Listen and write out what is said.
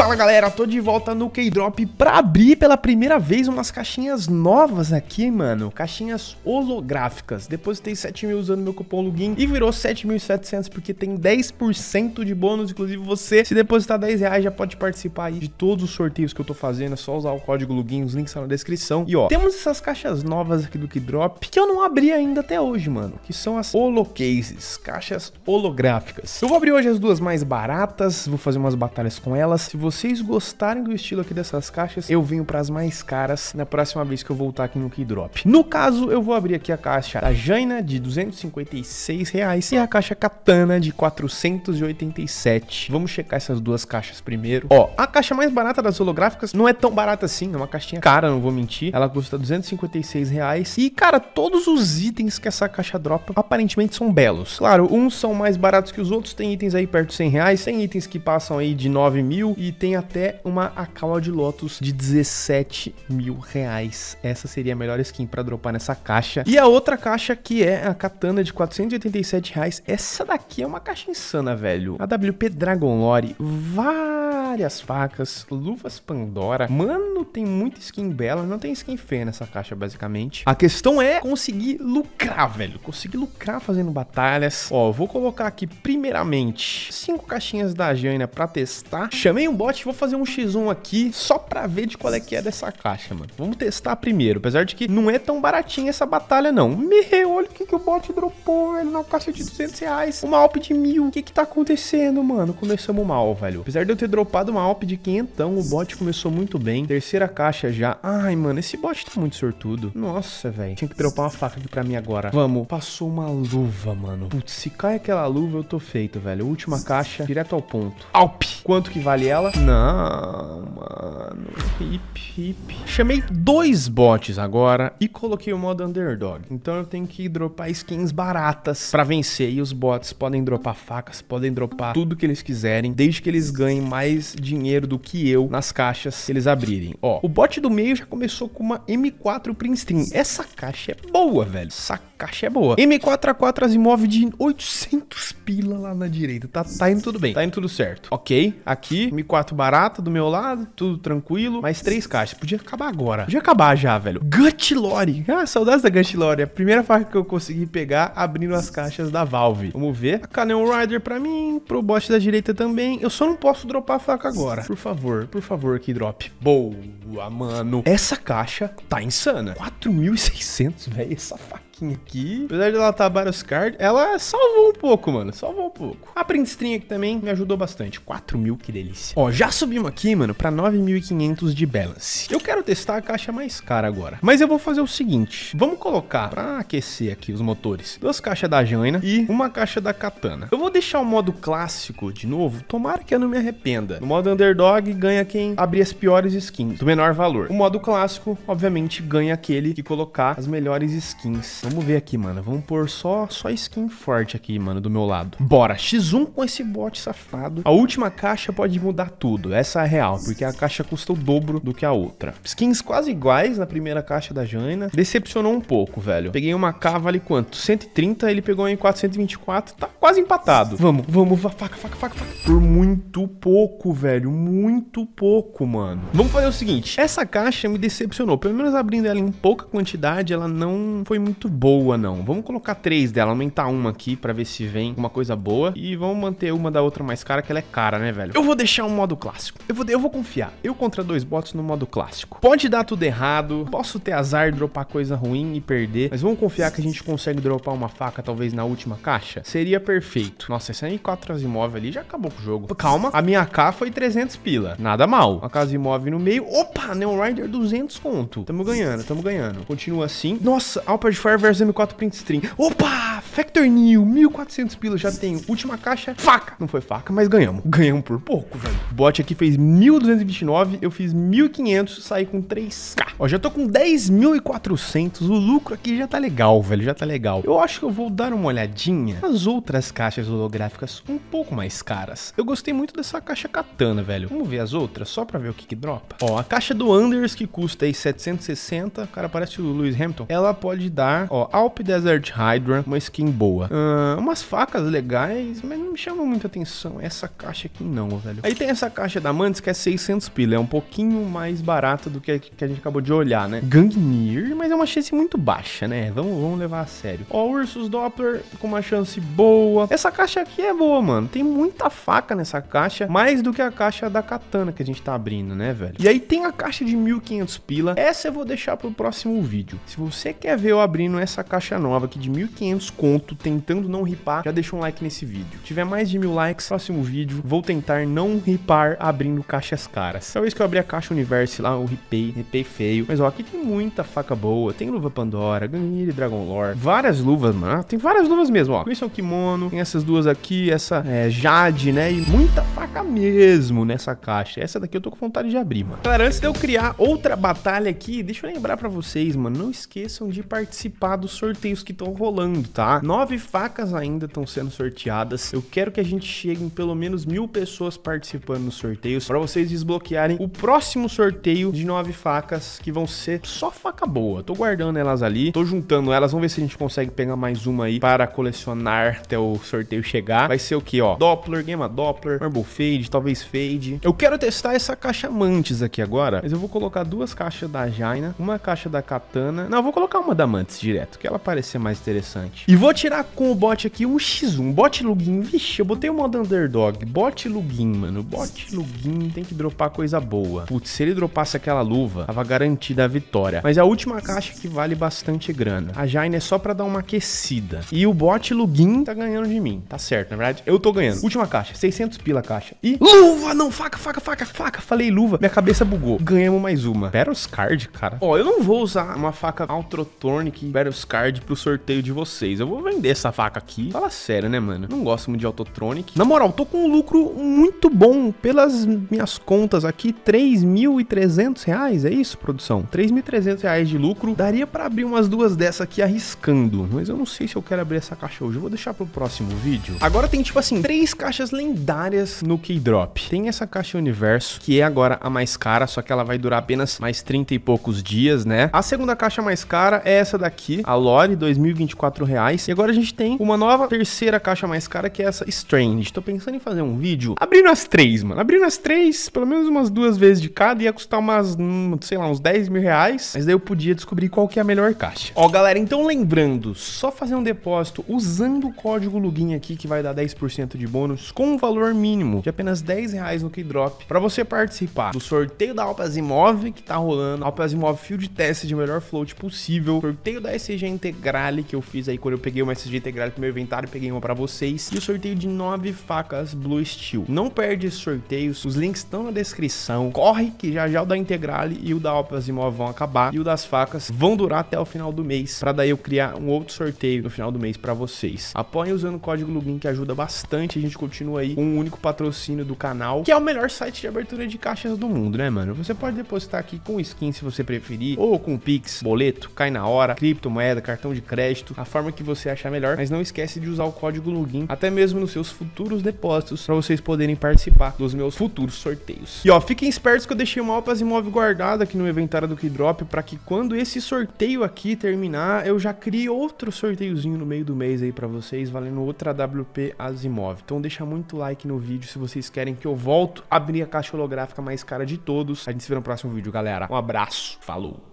Fala galera, tô de volta no K-Drop pra abrir pela primeira vez umas caixinhas novas aqui, mano. Caixinhas holográficas. Depositei 7 mil usando meu cupom login e virou 7.700 porque tem 10% de bônus. Inclusive você, se depositar 10 reais, já pode participar aí de todos os sorteios que eu tô fazendo. É só usar o código login, os links estão na descrição. E ó, temos essas caixas novas aqui do K-Drop que eu não abri ainda até hoje, mano. Que são as holocases, caixas holográficas. Eu vou abrir hoje as duas mais baratas, vou fazer umas batalhas com elas. Se você vocês gostarem do estilo aqui dessas caixas, eu venho para as mais caras na próxima vez que eu voltar aqui no Keydrop. No caso, eu vou abrir aqui a caixa da Jaina de 256 reais e a caixa Katana de 487. Vamos checar essas duas caixas primeiro. Ó, a caixa mais barata das holográficas não é tão barata assim, é uma caixinha cara, não vou mentir. Ela custa 256 reais e, cara, todos os itens que essa caixa dropa aparentemente são belos. Claro, uns são mais baratos que os outros, tem itens aí perto de 100 reais, tem itens que passam aí de 9 mil e tem até uma Akala de Lotus de 17 mil reais. Essa seria a melhor skin para dropar nessa caixa. E a outra caixa que é a Katana de 487 reais. Essa daqui é uma caixa insana, velho. AWP Dragon Lore, várias facas, luvas Pandora. Mano, não tem muita skin bela, não tem skin feia nessa caixa, basicamente. A questão é conseguir lucrar, velho. Conseguir lucrar fazendo batalhas. Ó, vou colocar aqui, primeiramente, cinco caixinhas da Jaina pra testar. Chamei um bot, vou fazer um x1 aqui, só pra ver de qual é que é dessa caixa, mano. Vamos testar primeiro, apesar de que não é tão baratinha essa batalha, não. Meu, olha o que, que o bot dropou, velho, na caixa de 200 reais. Uma alp de mil. O que que tá acontecendo, mano? Começamos mal, velho. Apesar de eu ter dropado uma alp de quinhentão, o bot começou muito bem. Terceiro terceira caixa já. Ai, mano, esse bot tá muito sortudo. Nossa, velho. Tinha que dropar uma faca aqui pra mim agora. Vamos. Passou uma luva, mano. Putz, se cai aquela luva, eu tô feito, velho. Última caixa, direto ao ponto. Alp! Quanto que vale ela? Não, mano. Hip, hip. Chamei dois bots agora e coloquei o modo underdog. Então eu tenho que dropar skins baratas pra vencer. E os bots podem dropar facas, podem dropar tudo que eles quiserem, desde que eles ganhem mais dinheiro do que eu nas caixas que eles abrirem. Ó, o bote do meio já começou com uma M4 Princeton. Essa caixa é boa, velho. Essa caixa é boa. M4A4 Asimov de 800 pila lá na direita. Tá, tá indo tudo bem. Tá indo tudo certo. Ok, aqui, M4 barata do meu lado, tudo tranquilo. Mais três caixas. Podia acabar agora. Podia acabar já, velho. Gutlore. Ah, saudades da Gutlore. É a primeira faca que eu consegui pegar abrindo as caixas da Valve. Vamos ver. A Canon Rider pra mim, pro bot da direita também. Eu só não posso dropar a faca agora. Por favor, por favor, que drop. Boa. Boa, mano. Essa caixa tá insana. 4.600, velho, essa faca. Skin aqui. Apesar de ela estar tá vários cards, ela salvou um pouco, mano. Salvou um pouco. A print string aqui também me ajudou bastante. 4 mil, que delícia. Ó, já subimos aqui, mano, pra 9.500 de balance. Eu quero testar a caixa mais cara agora. Mas eu vou fazer o seguinte. Vamos colocar, pra aquecer aqui os motores, duas caixas da Jaina e uma caixa da Katana. Eu vou deixar o modo clássico de novo. Tomara que eu não me arrependa. No modo underdog, ganha quem abrir as piores skins, do menor valor. O modo clássico, obviamente, ganha aquele que colocar as melhores skins vamos ver aqui, mano. Vamos pôr só, só skin forte aqui, mano, do meu lado. Bora, X1 com esse bot safado. A última caixa pode mudar tudo, essa é a real, porque a caixa custa o dobro do que a outra. Skins quase iguais na primeira caixa da Jaina. Decepcionou um pouco, velho. Peguei uma K, vale quanto? 130, ele pegou em 424, tá quase empatado. Vamos, vamos, faca, faca, faca, faca. Por muito pouco, velho, muito pouco, mano. Vamos fazer o seguinte, essa caixa me decepcionou, pelo menos abrindo ela em pouca quantidade, ela não foi muito boa, não. Vamos colocar três dela, aumentar uma aqui pra ver se vem alguma coisa boa. E vamos manter uma da outra mais cara, que ela é cara, né, velho? Eu vou deixar um modo clássico. Eu vou, eu vou confiar. Eu contra dois bots no modo clássico. Pode dar tudo errado, posso ter azar, dropar coisa ruim e perder, mas vamos confiar que a gente consegue dropar uma faca, talvez, na última caixa? Seria perfeito. Nossa, esse M4 é imóveis ali já acabou com o jogo. Calma, a minha AK foi 300 pila. Nada mal. Uma casa imóvel no meio. Opa, Neon Rider 200 conto. Tamo ganhando, tamo ganhando. Continua assim. Nossa, Alpha de Fire versus M4 Print Stream. Opa! Factor New, 1400 pilas, já tenho. Última caixa, faca. Não foi faca, mas ganhamos. Ganhamos por pouco, velho. O bot aqui fez 1.229, eu fiz 1.500, saí com 3k. Ó, já tô com 10.400, o lucro aqui já tá legal, velho, já tá legal. Eu acho que eu vou dar uma olhadinha nas outras caixas holográficas um pouco mais caras. Eu gostei muito dessa caixa katana, velho. Vamos ver as outras, só pra ver o que que dropa. Ó, a caixa do Anders, que custa aí 760, cara, parece o Lewis Hamilton. Ela pode dar, ó, Alp Desert Hydra, uma skin boa. Uh, umas facas legais, mas não me chama muita atenção. Essa caixa aqui não, velho. Aí tem essa caixa da Mantis que é 600 pila. É um pouquinho mais barata do que a que a gente acabou de olhar, né? Gangnir, mas é uma chance muito baixa, né? Vamos, vamos levar a sério. Ó, Ursus Doppler com uma chance boa. Essa caixa aqui é boa, mano. Tem muita faca nessa caixa, mais do que a caixa da katana que a gente tá abrindo, né, velho? E aí tem a caixa de 1500 pila. Essa eu vou deixar pro próximo vídeo. Se você quer ver eu abrindo essa caixa nova aqui de 1500 com conto, tentando não ripar, já deixa um like nesse vídeo. Se tiver mais de mil likes, próximo vídeo, vou tentar não ripar abrindo caixas caras. Talvez que eu abri a caixa Universe lá, eu ripei, ripei feio. Mas ó, aqui tem muita faca boa, tem luva Pandora, Ganhiri, Dragon Lore, várias luvas, mano. Ah, tem várias luvas mesmo, ó. Isso é kimono, tem essas duas aqui, essa é, Jade, né? E muita faca mesmo nessa caixa. Essa daqui eu tô com vontade de abrir, mano. Galera, antes de eu criar outra batalha aqui, deixa eu lembrar pra vocês, mano, não esqueçam de participar dos sorteios que estão rolando, tá? Tá. Nove facas ainda estão sendo sorteadas. Eu quero que a gente chegue em pelo menos mil pessoas participando nos sorteios para vocês desbloquearem o próximo sorteio de nove facas que vão ser só faca boa. Tô guardando elas ali, tô juntando elas. Vamos ver se a gente consegue pegar mais uma aí para colecionar até o sorteio chegar. Vai ser o que, ó? Doppler, Gema Doppler, Marble Fade, talvez Fade. Eu quero testar essa caixa Mantis aqui agora, mas eu vou colocar duas caixas da Jaina, uma caixa da Katana. Não, eu vou colocar uma da Mantis direto, que ela parecer mais interessante. E vou Vou tirar com o bot aqui um X1, bot Lugin. Vixe, eu botei o modo underdog. Bot Lugin, mano. Bot Lugin tem que dropar coisa boa. Putz, se ele dropasse aquela luva, tava garantida a vitória. Mas é a última caixa que vale bastante grana. A Jaina é só pra dar uma aquecida. E o bot Lugin tá ganhando de mim. Tá certo, na verdade, eu tô ganhando. Última caixa, 600 pila a caixa. E luva, não, faca, faca, faca, faca. Falei luva, minha cabeça bugou. Ganhamos mais uma. Battles Card, cara. Ó, eu não vou usar uma faca Altrotonic Battles Card pro sorteio de vocês. Eu vou vou vender essa vaca aqui. Fala sério, né, mano? Não gosto muito de Autotronic. Na moral, tô com um lucro muito bom pelas minhas contas aqui, 3.300 reais, é isso, produção? 3.300 reais de lucro. Daria pra abrir umas duas dessas aqui arriscando, mas eu não sei se eu quero abrir essa caixa hoje. Eu vou deixar pro próximo vídeo. Agora tem, tipo assim, três caixas lendárias no Keydrop. Tem essa caixa Universo, que é agora a mais cara, só que ela vai durar apenas mais 30 e poucos dias, né? A segunda caixa mais cara é essa daqui, a Lore, 2.024 reais. E agora a gente tem uma nova terceira caixa mais cara, que é essa Strange. Tô pensando em fazer um vídeo abrindo as três, mano. Abrindo as três, pelo menos umas duas vezes de cada, ia custar umas, hum, sei lá, uns 10 mil reais. Mas daí eu podia descobrir qual que é a melhor caixa. Ó, galera, então lembrando, só fazer um depósito usando o código Lugin aqui, que vai dar 10% de bônus, com um valor mínimo de apenas 10 reais no Keydrop, pra você participar do sorteio da Alpazimov, que tá rolando, Alpazimov Field Test de melhor float possível, sorteio da SG Integrale, que eu fiz aí quando eu peguei peguei uma SG integral pro meu inventário, peguei uma pra vocês. E o sorteio de 9 facas Blue Steel. Não perde sorteios, os links estão na descrição. Corre que já já o da Integrale e o da Opazimov vão acabar. E o das facas vão durar até o final do mês, pra daí eu criar um outro sorteio no final do mês pra vocês. Apoiem usando o código LUGIN que ajuda bastante, a gente continua aí com um único patrocínio do canal, que é o melhor site de abertura de caixas do mundo, né, mano? Você pode depositar aqui com skin se você preferir, ou com Pix, boleto, cai na hora, criptomoeda, cartão de crédito, a forma que você achar melhor, mas não esquece de usar o código LOGIN até mesmo nos seus futuros depósitos para vocês poderem participar dos meus futuros sorteios. E ó, fiquem espertos que eu deixei uma Alpas Imóvel guardada aqui no inventário do Keydrop para que quando esse sorteio aqui terminar, eu já crie outro sorteiozinho no meio do mês aí para vocês, valendo outra WP Asimov. Então deixa muito like no vídeo se vocês querem que eu volto a abrir a caixa holográfica mais cara de todos. A gente se vê no próximo vídeo, galera. Um abraço, falou!